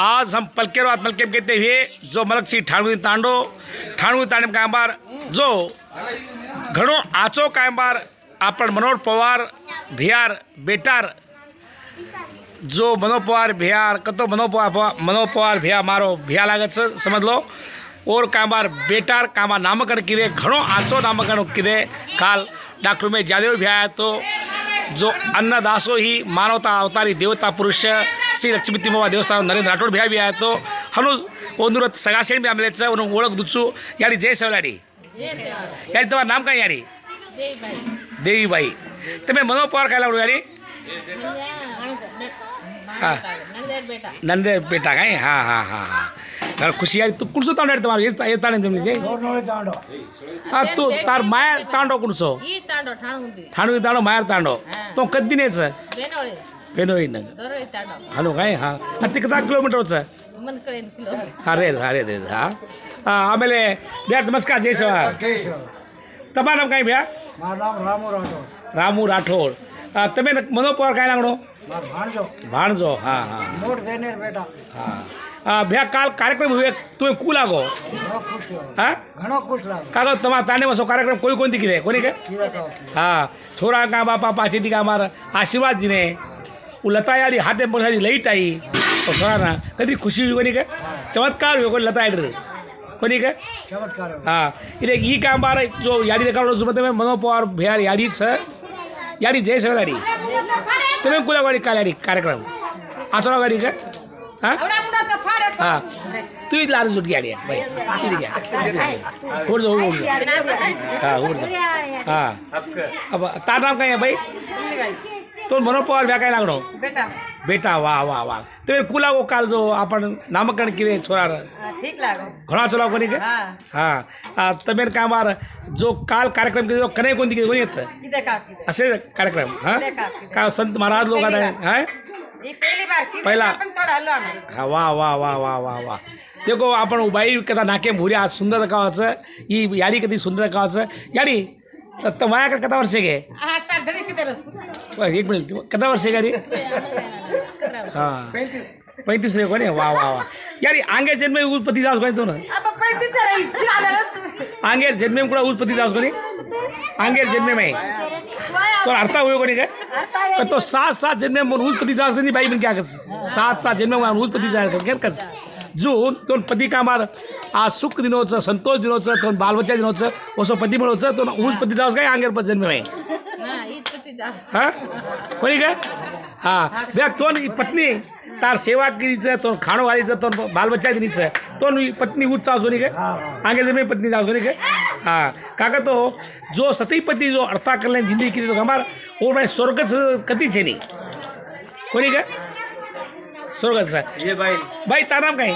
आज हम पलके पलकेरवाद मलकेम कहते हुए जो मलक सी ठाणवी तांडो ठाणवी तांडम कायम जो घड़ो आचो कायम बार आपण मनोहर पवार भियार बेटार जो मनोहर पवार भियार कतो मनोहर पवार मनोहर पवार भिया मारो भिया लागत समझ लो और कई बार बेटार कई नामकरण किरे घणो आचो नामकरण किरे काल डॉक्टर में जादेव भी तो जो अन्नदासो ही मानवता अवतारी देवता पुरुष ಶ್ರೀ ಲಕ್ಷ್ಮೀ ತಿಮ್ಮವ್ವ ದೇವಸ್ಥಾನ ನರೇಂದ್ರ ರಾಠೋಡ್ ಬಿಹಾವಿ ಆಯಿತು ಹಲವು ಒಂದೂರ ಸಗಾಸೇಣ್ ಬಿ ಆಮೇಲೆ ಹೆಚ್ಚ ಒಂದು ಒಳಗೆ ದುಚ್ಚು ಯಾಡಿ ಜಯ ಸವಲಾಡಿ ಯಾರಿದ್ದವ ನಾಮಕ ಯಾಡಿ ದೇವಿಬಾಯಿ ತಮ್ಮ ಮನೋಪವಾರ ಕಾಲ ಹುಡುಗ ಯಾಡಿ ಹಾಂ ನಂದೇ ಬೇಟಾಗ ಹಾಂ ಹಾಂ ಹಾಂ ಹಾಂ ನಾನು ಖುಷಿಯಾಗಿತ್ತು ಕುಣಿಸು ತಗೊಂಡಿರ್ತಾವ ಎಷ್ಟು ಎಷ್ಟು ತಾಂಡ ಜಮೀನಿಗೆ ಹತ್ತು ತಾರ ಮಾಯ ತಾಂಡೋ ಕುಣಿಸೋ ಠಾಣು ತಾಂಡೋ ಮಾಯಾರ ತಾಂಡೋ ತೋ ಕದ್ದಿನೇ ಸರ್ ಏನು ಹಲೋಗಾಯ್ ಹಾಂ ಹತ್ತಿಕ್ಕದಾಗ ಕಿಲೋಮೀಟರ್ ಹೊಸ ಹಾಂ ರೇ ಹಾಂ ರೇ ರೇ ಹಾಂ ಆಮೇಲೆ ಭ್ಯಾ नमस्कार जय सवार તમારું નામ કાંઈ ભ્યા મારું નામ રામુ રાઠોડ રામુ રાઠોડ તમે મનો પવાર કાંઈ લાગણો ભાણજો ભાણજો હા હા મોટ બેનેર બેટા હા ભ્યા કાલ કાર્યક્રમ હોય તમે કુ લાગો હા ઘણો ખુશ લાગો કાલ તમારા તાને વસો કાર્યક્રમ કોઈ કોણ દીકરી કોની કે હા થોડા કાં બાપા પાછી દીકા અમારા આશીર્વાદ દીને ಲತಾ ಆಡಿ ಹಾಟ್ ಟೆಂಪಲ್ ಸಾರಿ ಲೈಟ್ ಆಯಿ ಕೊರೋನಾ ಕದ್ರಿ ಖುಷಿ ಕೊನಿಗೆ ಚಮತ್ಕಾರ ಹೋಗೋ ಲತಾ ಆಡ್ರಿ ಕೊನಿಗೆ ಹಾಂ ಇಲ್ಲಿ ಈ ಕಾಂಬಾರ ಜೋ ಯಾಡಿ ಕಾರಣ ಜುಮತೆ ಮನೋ ಪವಾರ್ ಭಯಾರ್ ಯಾಡಿ ಸ ಯಾಡಿ ಜಯ ಸೇವೆ ಯಾಡಿ તમે કુલા વાળી કાલે આડી કાર્યક્રમ આચોડા વાળી કે હા હા તું જ લાલ લૂટ ગયા ભાઈ લૂટ ગયા હોડ દો હોડ દો હા હોડ દો હા તાર નામ કઈ ભાઈ તો મનો પવાર વ્યાકાય લાગણો બેટા બેટા વાહ વાહ વાહ તમે ફૂલાવો કાલ જો આપણ નામકરણ કીધે છોરા ઠીક લાગો ઘણા છોરા કોની કે હા તમે કામાર જો કાલ કાર્યक्रम કીધો કને કોની કીધે કોની હતા હશે કાર્યक्रम હા કા સંત મહારાજ લોકો હતા હે પહેલા હા વાહ વાહ વાહ વાહ વાહ વાહ देखो आपण उबाई कदा नाके भुऱ्या सुंदर गावाचं ही यारी कधी सुंदर गावाचं यारी तर मायाकडे कदा वर्ष घे एक मिनट कितना वर्ष का रे हाँ पैंतीस रे कोणी वा वा वा यार आंगे जन्मे उत्पत्ती जास कोणी जन्म आंगे जन्मे कुठं उत्पत्ती जास कोणी आंगे जन्मे में तो अर्थ हुए कोणी काय तो, तो सात सात जन्मे म्हणून पति जास कोणी बाई पण क्या कस सात सात जन्मे पति उत्पत्ती जास कोणी कस जून दोन तो पती कामार आज सुख दिनोचं संतोष दिनोचं दोन तो बालबच्चा दिनोचं वसो पति बनो दोन ऊज पती जास काय आंगेर जन्मे में हा कोणी का हा देख तोन पत्नी तार सेवा किरीचं तो खाणू घालीचं तो बालबच्चा दिनीचं तोन पत्नी उच्च असो नाही काय आगे जमीन पत्नी जाऊ नाही काय हा काका तो जो सती पति जो अर्था कल्याण जिंदगी केली तो गमार ओ मैं स्वर्गच कधी छे नाही कोणी काय स्वर्गच बाई बाई ताराम काय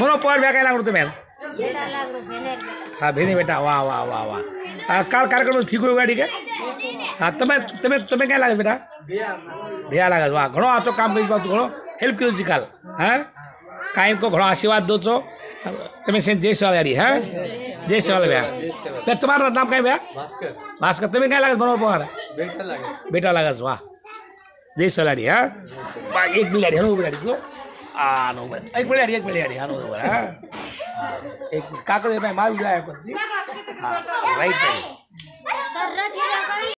बरोबर पवार बॅ काय नाम करतो हाँ भेजें बेटा वाह वाह वाह वाह काल कार्यक्रम ठीक हो गाड़ी के हाँ तुम्हें तुम्हें तुम्हें क्या लगे बेटा भैया लगे वाह घणो आचो काम करी हेल्प करो जी हाँ कायम को घणो आशीर्वाद दो तो तुम्हें से जय सवाल गाड़ी है हाँ? जय सवाल भैया तुम्हारा नाम क्या भैया भास्कर भास्कर तुम्हें क्या लगे घणो पवार बेटा लगे वाह जय सवाल हाँ एक बिलाड़ी हाँ बिलाड़ी को आ नो एक बिलाड़ी एक बिलाड़ी हाँ એક કાકડીભાઈ માવી જાય રાઈટ